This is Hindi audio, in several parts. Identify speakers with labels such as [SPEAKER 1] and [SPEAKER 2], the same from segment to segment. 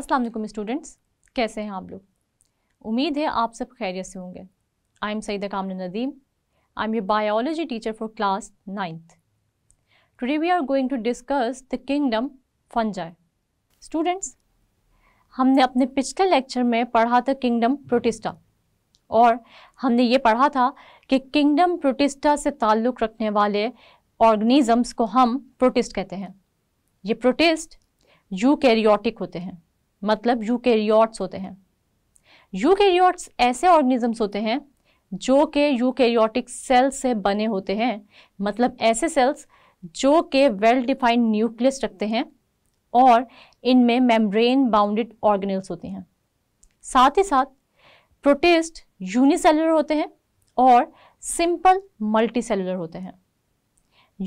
[SPEAKER 1] अस्सलाम वालेकुम स्टूडेंट्स कैसे हैं आप लोग उम्मीद है आप सब खैरियत से होंगे I am Saeed Kaman Nadeem I am your biology teacher for class ninth today we are going to discuss the kingdom fungi students हमने अपने पिछले लेक्चर में पढ़ा था किंगडम प्रोटिस्टा और हमने ये पढ़ा था कि किंगडम प्रोटिस्टा से ताल्लुक़ रखने वाले ऑर्गेनिज़म्स को हम प्रोटिस्ट कहते हैं ये प्रोटिस्ट यूकैरियोटिक होते हैं मतलब यूकेरियोट्स होते हैं यूकेरियोट्स ऐसे ऑर्गेनिजम्स होते हैं जो कि यूकेरियोटिक सेल्स से बने होते हैं मतलब ऐसे सेल्स जो कि वेल डिफाइंड न्यूक्लियस रखते हैं और इनमें मेम्ब्रेन बाउंडेड ऑर्गेनल्स होते हैं साथ ही साथ प्रोटेस्ट यूनिसेलुलर होते हैं और सिंपल मल्टीसेलुलर होते हैं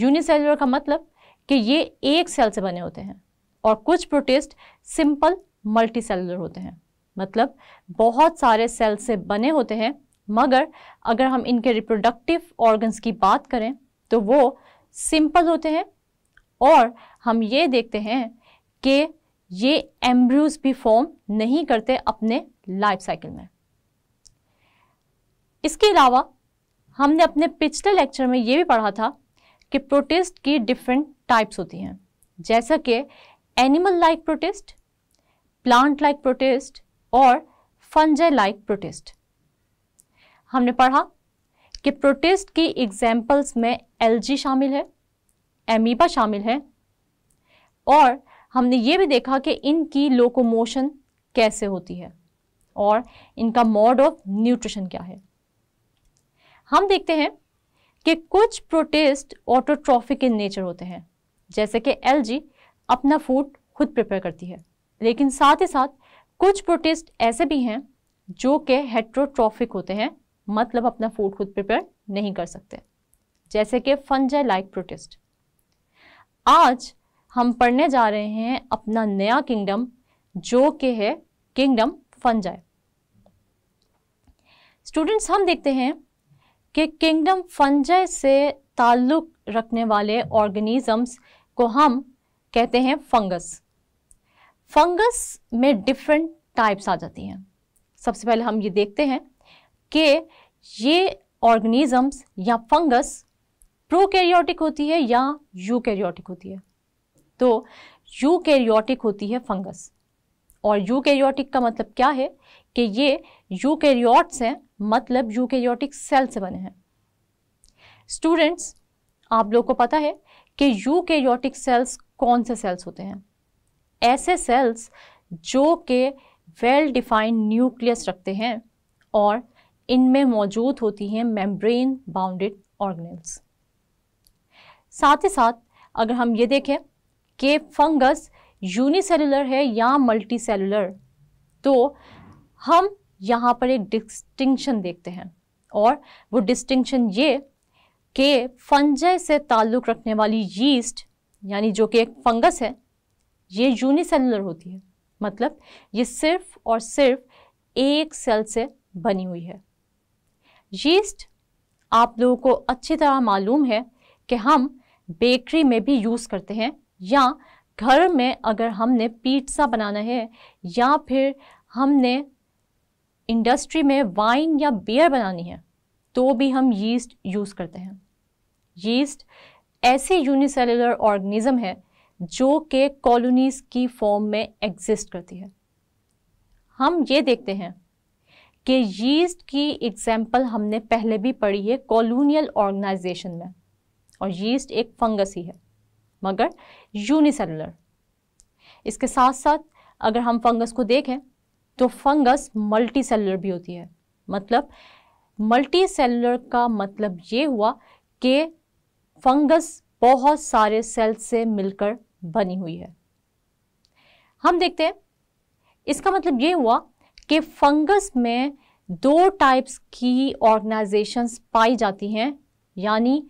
[SPEAKER 1] यूनिसेलुलर का मतलब कि ये एक सेल से बने होते हैं और कुछ प्रोटेस्ट सिंपल मल्टी सेलुलर होते हैं मतलब बहुत सारे सेल से बने होते हैं मगर अगर हम इनके रिप्रोडक्टिव ऑर्गन्स की बात करें तो वो सिंपल होते हैं और हम ये देखते हैं कि ये एम्ब्रियोज भी फॉर्म नहीं करते अपने लाइफ साइकिल में इसके अलावा हमने अपने पिछले लेक्चर में ये भी पढ़ा था कि प्रोटेस्ट की डिफरेंट टाइप्स होती हैं जैसा कि animal like protist plant like protist और फंजय लाइक प्रोटेस्ट हमने पढ़ा कि प्रोटेस्ट की एग्जाम्पल्स में एल्जी शामिल है एमीबा शामिल है और हमने ये भी देखा कि इनकी लोकोमोशन कैसे होती है और इनका मोड ऑफ न्यूट्रिशन क्या है हम देखते हैं कि कुछ प्रोटेस्ट ऑटोट्रॉफिक इन नेचर होते हैं जैसे कि एलजी अपना फूड खुद प्रिपेयर करती है लेकिन साथ ही साथ कुछ प्रोटेस्ट ऐसे भी हैं जो कि हेट्रोट्रॉफिक होते हैं मतलब अपना फूड खुद प्रिपेयर नहीं कर सकते जैसे कि फंजाई लाइक प्रोटेस्ट आज हम पढ़ने जा रहे हैं अपना नया किंगडम जो कि है किंगडम फंजाई स्टूडेंट्स हम देखते हैं कि किंगडम फंजाई से ताल्लुक़ रखने वाले ऑर्गेनिजम्स को हम कहते हैं फंगस फंगस में डिफरेंट टाइप्स आ जाती हैं सबसे पहले हम ये देखते हैं कि ये ऑर्गेनिजम्स या फंगस प्रोकैरियोटिक होती है या यूकैरियोटिक होती है तो यूकैरियोटिक होती है फंगस और यूकैरियोटिक का मतलब क्या है कि ये यूकैरियोट्स हैं मतलब यूकैरियोटिक सेल से बने हैं स्टूडेंट्स आप लोग को पता है कि यूकैरियोटिक सेल्स कौन से सेल्स होते हैं ऐसे सेल्स जो कि वेल डिफाइंड न्यूक्लियस रखते हैं और इनमें मौजूद होती हैं मेम्ब्रेन बाउंडेड ऑर्गेनल्स साथ ही साथ अगर हम ये देखें कि फंगस यूनिसेलुलर है या मल्टीसेलुलर तो हम यहाँ पर एक डिस्टिंक्शन देखते हैं और वो डिस्टिंक्शन ये कि फंजय से ताल्लुक़ रखने वाली यीस्ट यानी जो कि एक फंगस है ये यूनिसेलुलर होती है मतलब ये सिर्फ और सिर्फ एक सेल से बनी हुई है यीस्ट आप लोगों को अच्छी तरह मालूम है कि हम बेकरी में भी यूज़ करते हैं या घर में अगर हमने पिज्ज़ा बनाना है या फिर हमने इंडस्ट्री में वाइन या बियर बनानी है तो भी हम यीस्ट यूज़ करते हैं यीस्ट ऐसे यूनिसेलुलर ऑर्गेनिज्म है जो के कॉलोनीज की फॉर्म में एग्जिस्ट करती है हम ये देखते हैं कि यीस्ट की एग्जाम्पल हमने पहले भी पढ़ी है कॉलोनियल ऑर्गेनाइजेशन में और यीस्ट एक फंगस ही है मगर यूनिसेलुलर इसके साथ साथ अगर हम फंगस को देखें तो फंगस मल्टी सेलुलर भी होती है मतलब मल्टी सेलुलर का मतलब ये हुआ कि फंगस बहुत सारे सेल्स से मिलकर बनी हुई है हम देखते हैं इसका मतलब ये हुआ कि फंगस में दो टाइप्स की ऑर्गेनाइजेशंस पाई जाती हैं यानी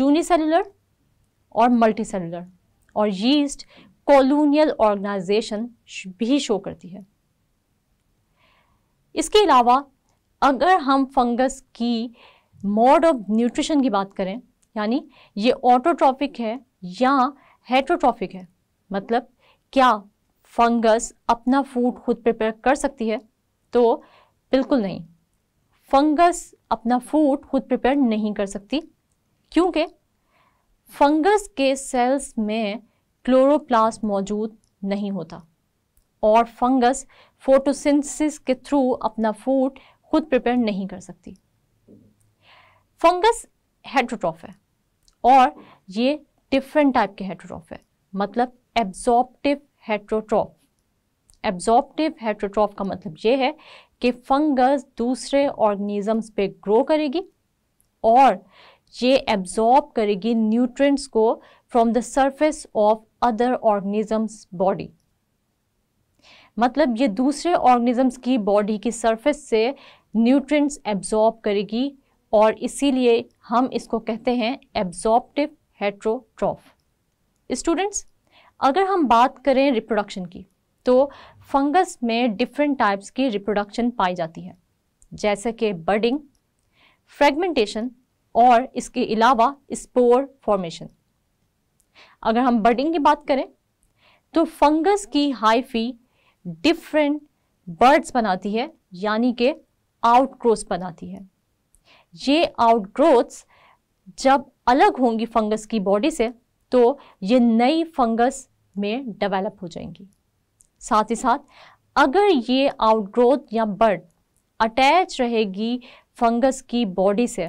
[SPEAKER 1] यूनिसेलुलर और मल्टीसेलुलर और यीस्ट कॉलोनियल ऑर्गेनाइजेशन भी शो करती है इसके अलावा अगर हम फंगस की मोड ऑफ न्यूट्रिशन की बात करें यानी ये ऑटोट्रॉपिक है या हेट्रोट्रॉफिक है मतलब क्या फंगस अपना फूड खुद प्रिपेयर कर सकती है तो बिल्कुल नहीं फंगस अपना फूड खुद प्रिपेयर नहीं कर सकती क्योंकि फंगस के सेल्स में क्लोरोप्लास्ट मौजूद नहीं होता और फंगस फोटोसिंथेसिस के थ्रू अपना फूड खुद प्रिपेयर नहीं कर सकती फंगस हेट्रोट्रॉफ है और ये डिफरेंट टाइप के हेट्रोट्रॉफ है मतलब एब्जॉर्प्टिव हेट्रोट्रॉफ एब्जॉर्प्टिव हेट्रोट्रॉफ का मतलब ये है कि फंगस दूसरे ऑर्गेनिजम्स पे ग्रो करेगी और ये एब्जॉर्ब करेगी न्यूट्रिएंट्स को from the surface of other organisms body मतलब ये दूसरे ऑर्गेनिजम्स की बॉडी की सरफेस से न्यूट्रिएंट्स एब्जॉर्ब करेगी और इसीलिए हम इसको कहते हैं एब्जॉर्प्टिव हेट्रोट्रॉफ स्टूडेंट्स अगर हम बात करें रिप्रोडक्शन की तो फंगस में डिफरेंट टाइप्स की रिप्रोडक्शन पाई जाती है जैसे कि बर्डिंग फ्रेगमेंटेशन और इसके अलावा स्पोर फॉर्मेशन अगर हम बर्डिंग की बात करें तो फंगस की हाइफी डिफरेंट बर्ड्स बनाती है यानी कि आउटग्रोथ्स बनाती है ये आउटग्रोथ्स जब अलग होंगी फंगस की बॉडी से तो ये नई फंगस में डेवलप हो जाएंगी साथ ही साथ अगर ये आउटग्रोथ या बर्ड अटैच रहेगी फंगस की बॉडी से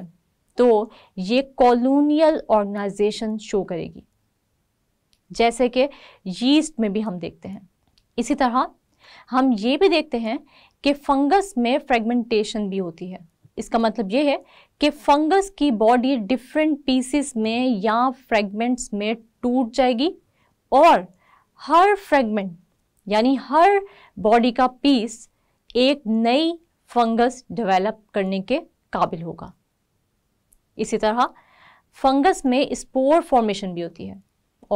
[SPEAKER 1] तो ये कॉलोनियल ऑर्गेनाइजेशन शो करेगी जैसे कि यीस्ट में भी हम देखते हैं इसी तरह हम ये भी देखते हैं कि फंगस में फ्रेगमेंटेशन भी होती है इसका मतलब ये है कि फंगस की बॉडी डिफरेंट पीसेस में या फ्रेगमेंट्स में टूट जाएगी और हर फ्रेगमेंट यानी हर बॉडी का पीस एक नई फंगस डेवलप करने के काबिल होगा इसी तरह फंगस में स्पोर फॉर्मेशन भी होती है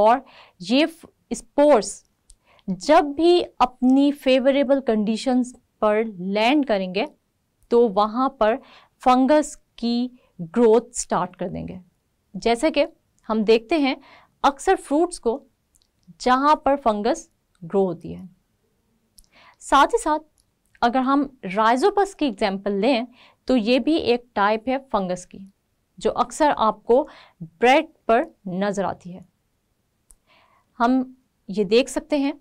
[SPEAKER 1] और ये स्पोर्स जब भी अपनी फेवरेबल कंडीशंस पर लैंड करेंगे तो वहाँ पर फंगस की ग्रोथ स्टार्ट कर देंगे जैसे कि हम देखते हैं अक्सर फ्रूट्स को जहाँ पर फंगस ग्रो होती है साथ ही साथ अगर हम राइजोपस की एग्जाम्पल लें तो ये भी एक टाइप है फंगस की जो अक्सर आपको ब्रेड पर नज़र आती है हम ये देख सकते हैं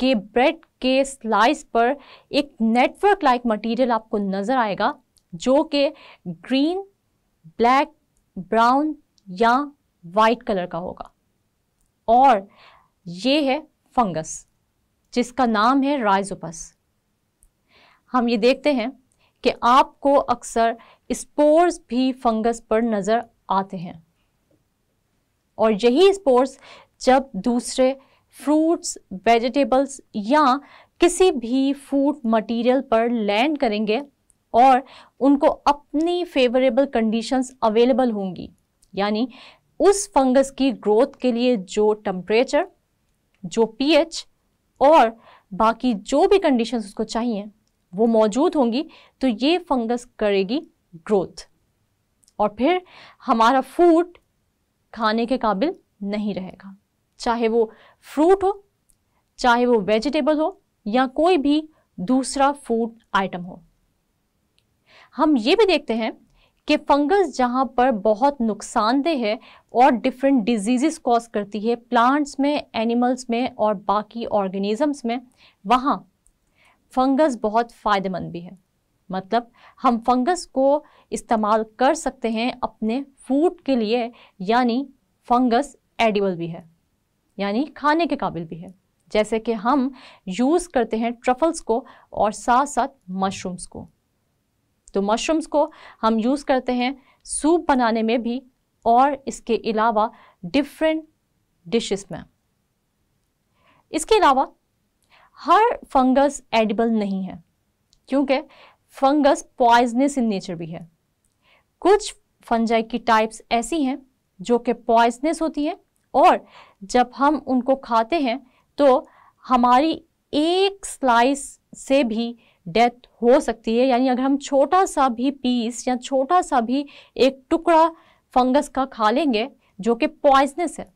[SPEAKER 1] के ब्रेड के स्लाइस पर एक नेटवर्क लाइक मटेरियल आपको नज़र आएगा जो कि ग्रीन ब्लैक ब्राउन या वाइट कलर का होगा और ये है फंगस जिसका नाम है राइजोपस हम ये देखते हैं कि आपको अक्सर स्पोर्स भी फंगस पर नज़र आते हैं और यही स्पोर्स जब दूसरे फ्रूट्स वेजिटेबल्स या किसी भी फूड मटेरियल पर लैंड करेंगे और उनको अपनी फेवरेबल कंडीशंस अवेलेबल होंगी यानी उस फंगस की ग्रोथ के लिए जो टम्परेचर जो पीएच और बाकी जो भी कंडीशंस उसको चाहिए वो मौजूद होंगी तो ये फंगस करेगी ग्रोथ और फिर हमारा फूड खाने के काबिल नहीं रहेगा चाहे वो फ्रूट हो चाहे वो वेजिटेबल हो या कोई भी दूसरा फूड आइटम हो हम ये भी देखते हैं कि फंगस जहाँ पर बहुत नुकसानदेह है और डिफरेंट डिजीज़ कॉज करती है प्लांट्स में एनिमल्स में और बाकी ऑर्गेनिज़म्स में वहाँ फंगस बहुत फ़ायदेमंद भी है मतलब हम फंगस को इस्तेमाल कर सकते हैं अपने फूड के लिए यानी फंगस एडिबल भी है यानी खाने के काबिल भी है जैसे कि हम यूज़ करते हैं ट्रफल्स को और साथ साथ मशरूम्स को तो मशरूम्स को हम यूज़ करते हैं सूप बनाने में भी और इसके अलावा डिफरेंट डिशेस में इसके अलावा हर फंगस एडिबल नहीं है क्योंकि फंगस पॉइजनस इन नेचर भी है कुछ फंजाई की टाइप्स ऐसी हैं जो कि पॉइजनस होती हैं और जब हम उनको खाते हैं तो हमारी एक स्लाइस से भी डेथ हो सकती है यानी अगर हम छोटा सा भी पीस या छोटा सा भी एक टुकड़ा फंगस का खा लेंगे जो कि पॉइजनस है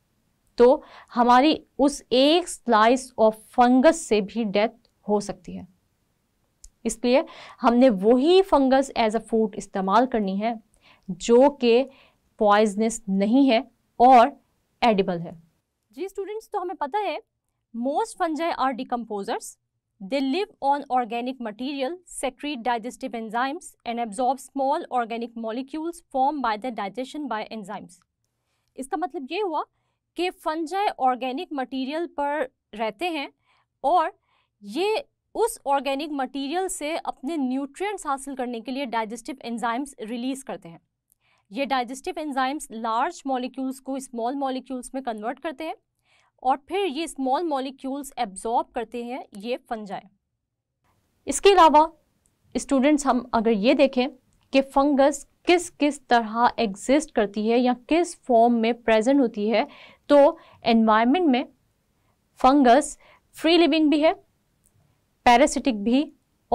[SPEAKER 1] तो हमारी उस एक स्लाइस ऑफ फंगस से भी डेथ हो सकती है इसलिए हमने वही फंगस एज अ फूड इस्तेमाल करनी है जो कि पॉइजनस नहीं है और एडिबल है जी स्टूडेंट्स तो हमें पता है most fungi are decomposers they live on organic material secrete digestive enzymes and absorb small organic molecules form by the digestion by enzymes इसका मतलब ये हुआ कि फंजाई ऑर्गेनिक मटीरियल पर रहते हैं और ये उस ऑर्गेनिक मटीरियल से अपने न्यूट्रिएंट्स हासिल करने के लिए डाइजेस्टिव एंजाइम्स रिलीज़ करते हैं ये डाइजेस्टिव एंजाइम्स लार्ज मॉलिक्यूल्स को स्मॉल मॉलिक्यूल्स में कन्वर्ट करते हैं और फिर ये स्मॉल मॉलिक्यूल्स एब्जॉर्ब करते हैं ये फंजाई इसके अलावा स्टूडेंट्स हम अगर ये देखें कि फंगस किस किस तरह एग्जिस्ट करती है या किस फॉर्म में प्रेजेंट होती है तो एनवायरमेंट में फंगस फ्री लिविंग भी है पैरासिटिक भी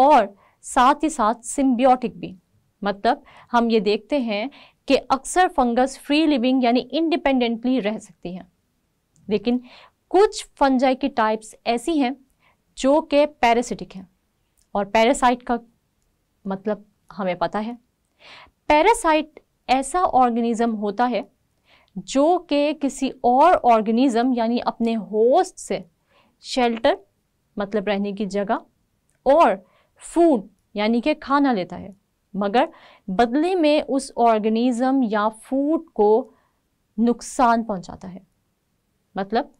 [SPEAKER 1] और साथ ही साथ सिम्बियोटिक भी मतलब हम ये देखते हैं कि अक्सर फंगस फ्री लिविंग यानी इंडिपेंडेंटली रह सकती हैं लेकिन कुछ फंजाई की टाइप्स ऐसी हैं जो कि पैरासिटिक हैं और पैरासाइट का मतलब हमें पता है पैरासाइट ऐसा ऑर्गेनिज्म होता है जो कि किसी और ऑर्गेनिज्म यानी अपने होस्ट से शेल्टर मतलब रहने की जगह और फूड यानी कि खाना लेता है मगर बदले में उस ऑर्गेनिज़म या फूड को नुकसान पहुंचाता है मतलब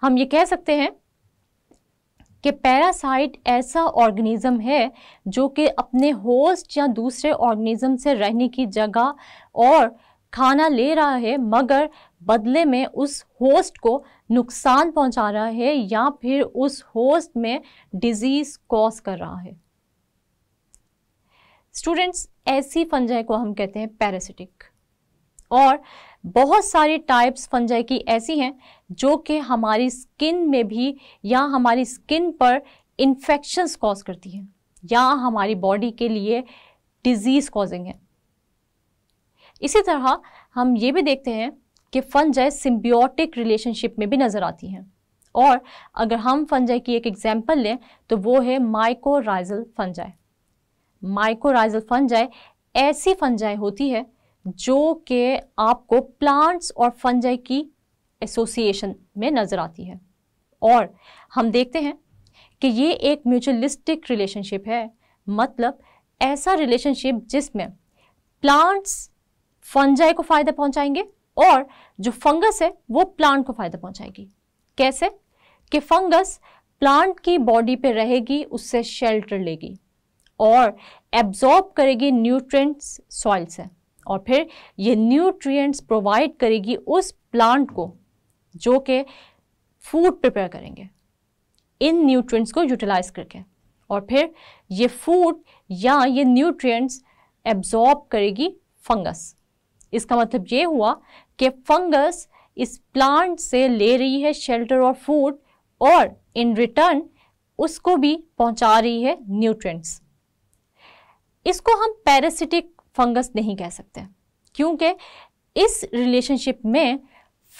[SPEAKER 1] हम ये कह सकते हैं कि पैरासाइट ऐसा ऑर्गेनिज्म है जो कि अपने होस्ट या दूसरे ऑर्गेनिज़म से रहने की जगह और खाना ले रहा है मगर बदले में उस होस्ट को नुकसान पहुंचा रहा है या फिर उस होस्ट में डिज़ीज़ कॉज कर रहा है स्टूडेंट्स ऐसी फंजाई को हम कहते हैं पैरासिटिक और बहुत सारे टाइप्स फंजाई की ऐसी हैं जो कि हमारी स्किन में भी या हमारी स्किन पर इन्फेक्शंस कॉज करती हैं या हमारी बॉडी के लिए डिजीज़ कॉजिंग है इसी तरह हम ये भी देखते हैं कि फंजाई सिम्बियोटिक रिलेशनशिप में भी नज़र आती हैं और अगर हम फंजाई की एक एग्जांपल लें तो वो है माइकोराइजल फंजाई माइकोराइजल फंजाई ऐसी फंजाई होती है जो कि आपको प्लांट्स और फंजाई की एसोसिएशन में नज़र आती है और हम देखते हैं कि ये एक म्यूचुअलिस्टिक रिलेशनशिप है मतलब ऐसा रिलेशनशिप जिसमें प्लांट्स फंजाई को फ़ायदा पहुंचाएंगे और जो फंगस है वो प्लांट को फ़ायदा पहुंचाएगी कैसे कि फंगस प्लांट की बॉडी पे रहेगी उससे शेल्टर लेगी और एब्जॉर्ब करेगी न्यूट्रिएंट्स सॉइल से और फिर ये न्यूट्रिएंट्स प्रोवाइड करेगी उस प्लांट को जो कि फूड प्रिपेयर करेंगे इन न्यूट्रिएंट्स को यूटिलाइज करके और फिर ये फूड या ये न्यूट्रिएंट्स एब्जॉर्ब करेगी फंगस इसका मतलब ये हुआ कि फंगस इस प्लांट से ले रही है शेल्टर और फूड और इन रिटर्न उसको भी पहुंचा रही है न्यूट्रिएंट्स इसको हम पैरासिटिक फंगस नहीं कह सकते क्योंकि इस रिलेशनशिप में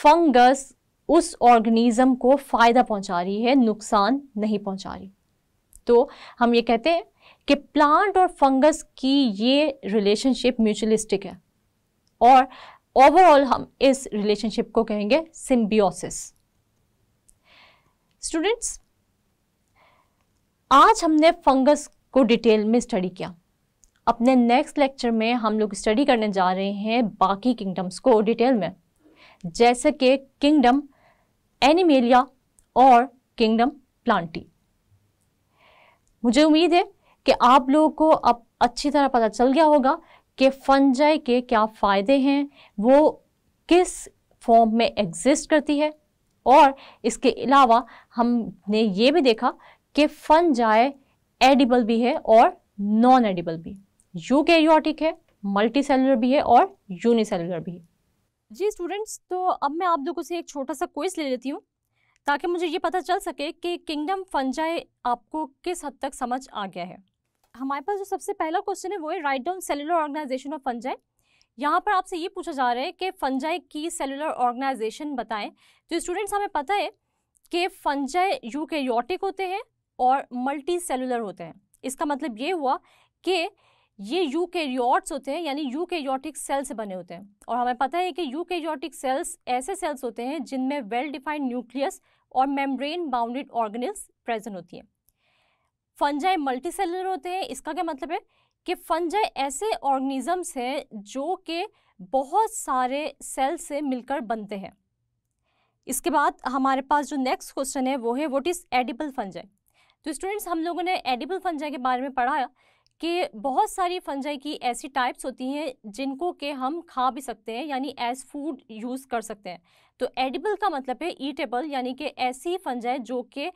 [SPEAKER 1] फंगस उस ऑर्गेनिज़म को फ़ायदा पहुंचा रही है नुकसान नहीं पहुंचा रही तो हम ये कहते हैं कि प्लांट और फंगस की ये रिलेशनशिप म्यूचुअलिस्टिक है और ओवरऑल हम इस रिलेशनशिप को कहेंगे सिम्बियोसिस स्टूडेंट्स आज हमने फंगस को डिटेल में स्टडी किया अपने नेक्स्ट लेक्चर में हम लोग स्टडी करने जा रहे हैं बाकी किंगडम्स को डिटेल में जैसे कि किंगडम एनिमेलिया और किंगडम प्लांटी मुझे उम्मीद है कि आप लोगों को अब अच्छी तरह पता चल गया होगा कि फंजाई के क्या फ़ायदे हैं वो किस फॉर्म में एग्जिस्ट करती है और इसके अलावा हमने ये भी देखा कि फंजाई एडिबल भी है और नॉन एडिबल भी यूकैरियोटिक है मल्टी सेलुलर भी है और यूनिसेलुलर भी है जी स्टूडेंट्स तो अब मैं आप लोगों से एक छोटा सा क्वेश्चन ले लेती हूँ ताकि मुझे ये पता चल सके कि किंगडम फंजाई आपको किस हद तक समझ आ गया है हमारे पास जो सबसे पहला क्वेश्चन है वो है write down cellular organisation of fungi यहाँ पर आपसे ये पूछा जा रहा है कि फंजाई की सेलुलर ऑर्गेनाइजेशन बताएं तो स्टूडेंट्स हमें पता है कि फंजाई यूकैरियोटिक होते हैं और मल्टी सेलुलर होते हैं इसका मतलब ये हुआ कि ये यूकैरियोट्स होते हैं यानी यूकैरियोटिक सेल्स से बने होते हैं और हमें पता है कि यूकैरियोटिक सेल्स ऐसे सेल्स होते हैं जिनमें वेल डिफाइंड न्यूक्लियस और मेम्ब्रेन बाउंडेड ऑर्गेनिल्स प्रेजेंट होती हैं फंजाई मल्टी सेलर होते हैं इसका क्या मतलब है कि फंजाई ऐसे ऑर्गेनिजम्स हैं जो कि बहुत सारे सेल से मिलकर बनते हैं इसके बाद हमारे पास जो नेक्स्ट क्वेश्चन है वो है वॉट इज़ एडिबल फंजाई तो स्टूडेंट्स हम लोगों ने एडिबल फंजाई के बारे में पढ़ाया कि बहुत सारी फंजाई की ऐसी टाइप्स होती हैं जिनको के हम खा भी सकते हैं यानी एज फूड यूज़ कर सकते हैं तो एडिबल का मतलब है ईटेबल यानी कि ऐसी फंजाई जो कि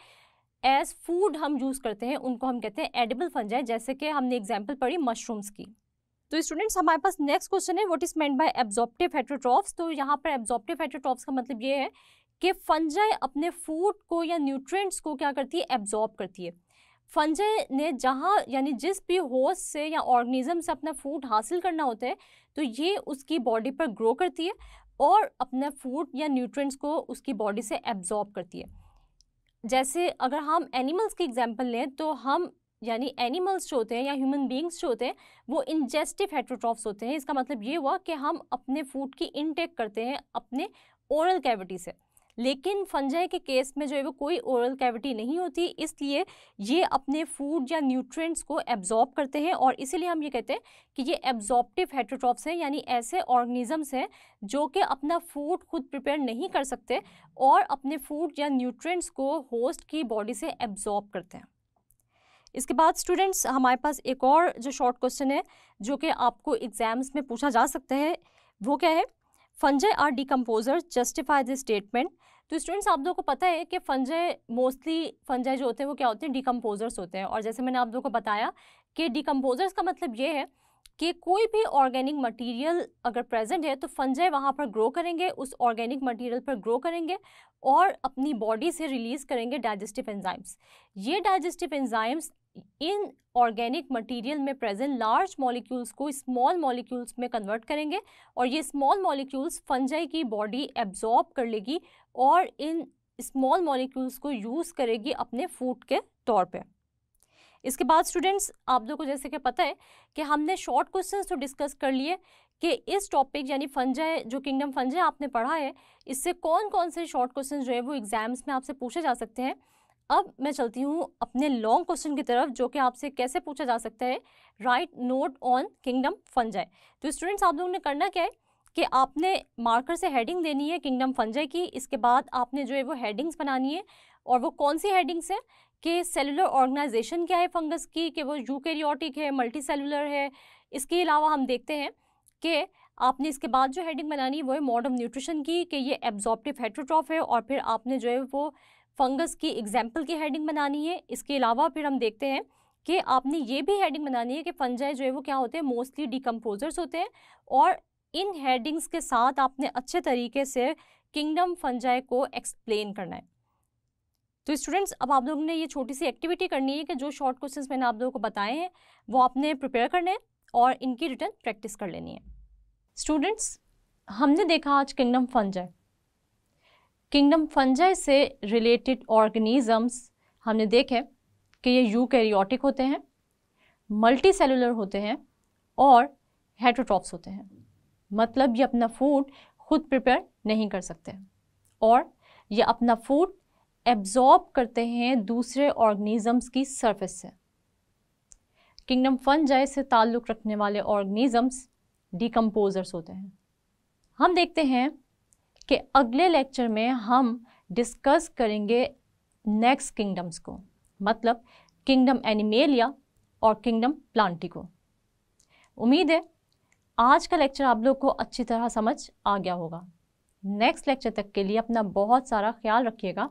[SPEAKER 1] एज फूड हम यूज़ करते हैं उनको हम कहते हैं एडिबल फंजाई जैसे कि हमने एग्जाम्पल पढ़ी मशरूम्स की तो स्टूडेंट्स हमारे पास नेक्स्ट क्वेश्चन है what is meant by absorptive heterotrophs तो यहाँ पर एब्जॉप्टिव हेट्रोट्रॉप्स का मतलब ये है कि फंजाई अपने फूड को या न्यूट्रिएंट्स को क्या करती है एब्जॉर्ब करती है फंजे ने जहाँ यानी जिस भी होस्ट से या ऑर्गेनिज्म से अपना फूड हासिल करना होता है तो ये उसकी बॉडी पर ग्रो करती है और अपना फूड या न्यूट्रिएंट्स को उसकी बॉडी से एब्जॉर्ब करती है जैसे अगर हम एनिमल्स की एग्जांपल लें तो हम यानी एनिमल्स जो होते हैं या ह्यूमन बींग्स जो होते हैं वो इंजेस्टिव हेट्रोट्रॉफ्स होते हैं इसका मतलब ये हुआ कि हम अपने फूड की इनटेक करते हैं अपने ओरल कैविटी से लेकिन फंजाई के केस में जो है वो कोई ओरल कैविटी नहीं होती इसलिए ये अपने फूड या न्यूट्रिएंट्स को एब्जॉर्ब करते हैं और इसीलिए हम ये कहते हैं कि ये एब्जॉर्प्टिव हेट्रोट्रॉप्स हैं यानी ऐसे ऑर्गेनिजम्स हैं जो कि अपना फूड खुद प्रिपेयर नहीं कर सकते और अपने फूड या न्यूट्रेंट्स को होस्ट की बॉडी से एब्जॉर्ब करते हैं इसके बाद स्टूडेंट्स हमारे पास एक और जो शॉर्ट क्वेश्चन है जो कि आपको एग्ज़ाम्स में पूछा जा सकता है वो क्या है fungi are decomposer justify this statement तो स्टूडेंट्स आप लोगों को पता है कि फंजे मोस्टली फंजय जो होते हैं वो क्या होते हैं डिकम्पोजर्स होते हैं और जैसे मैंने आप लोगों को बताया कि डिकम्पोजर्स का मतलब ये है कि कोई भी ऑर्गेनिक मटेरियल अगर प्रेजेंट है तो फंजाई वहाँ पर ग्रो करेंगे उस ऑर्गेनिक मटेरियल पर ग्रो करेंगे और अपनी बॉडी से रिलीज़ करेंगे डाइजेस्टिव एंजाइम्स ये डाइजेस्टिव एंजाइम्स इन ऑर्गेनिक मटेरियल में प्रेजेंट लार्ज मॉलिक्यूल्स को स्मॉल मॉलिक्यूल्स में कन्वर्ट करेंगे और ये स्मॉल मॉलिक्यूल्स फंजाई की बॉडी एब्जॉर्ब कर लेगी और इन स्मॉल मॉलिक्यूल्स को यूज़ करेगी अपने फूड के तौर पे इसके बाद स्टूडेंट्स आप लोग को जैसे कि पता है कि हमने शॉर्ट क्वेश्चन तो डिस्कस कर लिए कि इस टॉपिक यानी फंजय जो किंगडम फंजय आपने पढ़ा है इससे कौन कौन से शॉर्ट क्वेश्चन जो है वो एग्जाम्स में आपसे पूछे जा सकते हैं अब मैं चलती हूँ अपने लॉन्ग क्वेश्चन की तरफ जो कि आपसे कैसे पूछा जा सकता है write note on kingdom fungi तो स्टूडेंट्स आप लोगों ने करना क्या है कि आपने मार्कर से हेडिंग देनी है किंगडम फंजय की इसके बाद आपने जो है वो हेडिंग्स बनानी है और वो कौन सी हेडिंग्स हैं कि सेलुलर ऑर्गेनाइजेशन क्या है फंगस की कि वो यूकेरियोटिक है मल्टी सेलुलर है इसके अलावा हम देखते हैं कि आपने इसके बाद जो हेडिंग बनानी वो है मॉडर्न न्यूट्रिशन की कि ये एब्जॉर्प्टिव हेट्रोट्रॉफ है और फिर आपने जो है वो फंगस की एग्जाम्पल की हेडिंग बनानी है इसके अलावा फिर हम देखते हैं कि आपने ये भी हेडिंग बनानी है कि फंजाए जो है वो क्या होते हैं मोस्टली डिकम्पोजर्स होते हैं और इन हेडिंग्स के साथ आपने अच्छे तरीके से किंगडम फंजाए को एक्सप्लेन करना है तो स्टूडेंट्स अब आप लोगों ने ये छोटी सी एक्टिविटी करनी है कि जो शॉर्ट क्वेश्चन मैंने आप लोगों को बताए हैं वो आपने प्रिपेयर करने हैं और इनकी रिटर्न प्रैक्टिस कर लेनी है स्टूडेंट्स हमने देखा आज किंगडम फंजय किंगडम फंजय से रिलेटेड ऑर्गेनिजम्स हमने देखे कि ये यूकैरियोटिक होते हैं मल्टी सेलुलर होते हैं और हेट्रोट्रॉप्स होते हैं मतलब ये अपना फूड खुद प्रिपेयर नहीं कर सकते और ये अपना फूड एब्जॉर्ब करते हैं दूसरे ऑर्गेनिजम्स की सरफेस से किंगडम जाए से ताल्लुक़ रखने वाले ऑर्गेनिजम्स डिकम्पोज़र्स होते हैं हम देखते हैं कि अगले लेक्चर में हम डिस्कस करेंगे नेक्स्ट किंगडम्स को मतलब किंगडम एनिमेलिया और किंगडम प्लांटी को उम्मीद है आज का लेक्चर आप लोग को अच्छी तरह समझ आ गया होगा नेक्स्ट लेक्चर तक के लिए अपना बहुत सारा ख्याल रखिएगा